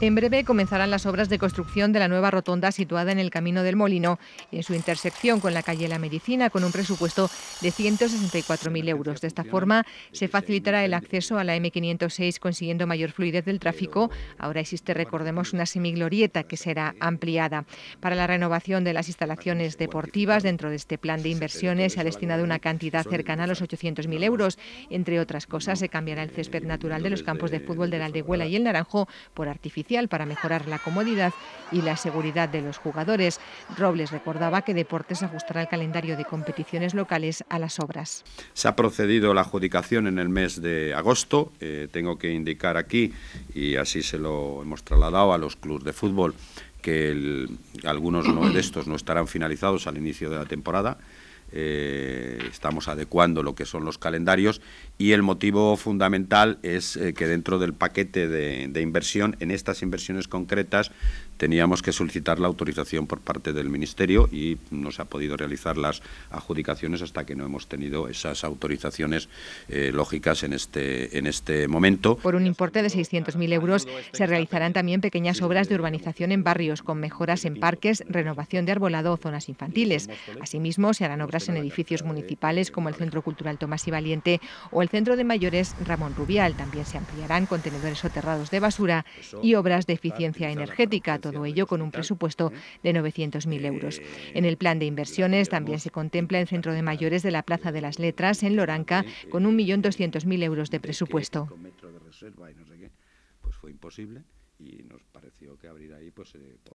En breve comenzarán las obras de construcción de la nueva rotonda situada en el Camino del Molino, en su intersección con la calle La Medicina, con un presupuesto de 164.000 euros. De esta forma, se facilitará el acceso a la M506 consiguiendo mayor fluidez del tráfico. Ahora existe, recordemos, una semiglorieta que será ampliada. Para la renovación de las instalaciones deportivas, dentro de este plan de inversiones se ha destinado una cantidad cercana a los 800.000 euros. Entre otras cosas, se cambiará el césped eh, natural de los campos de fútbol de la Aldehuela y el Naranjo por artificial para mejorar la comodidad y la seguridad de los jugadores. Robles recordaba que Deportes ajustará el calendario de competiciones locales a las obras. Se ha procedido la adjudicación en el mes de agosto. Eh, tengo que indicar aquí, y así se lo hemos trasladado a los clubes de fútbol, que algunos de estos no estarán finalizados al inicio de la temporada eh, estamos adecuando lo que son los calendarios y el motivo fundamental es eh, que dentro del paquete de, inversión, en estas inversiones concretas, teníamos que solicitar la autorización por parte del Ministerio y no se ha podido realizar las adjudicaciones hasta que no hemos tenido esas autorizaciones eh, lógicas en este, en este momento. Por un importe de 600.000 euros se realizarán también pequeñas obras de urbanización en barrios con mejoras en parques, renovación de arbolado o zonas infantiles. Asimismo, se harán obras en edificios municipales como el Centro Cultural Tomás y Valiente o el Centro de Mayores Ramón Rubial. También se ampliarán contenedores soterrados de basura y obras de eficiencia energética, todo ello con un presupuesto de 900.000 euros. Eh, en el plan de inversiones también se contempla el Centro de Mayores de la Plaza de las Letras en Loranca eh, con 1.200.000 euros de presupuesto. Pues fue imposible y nos pareció que pues, eh,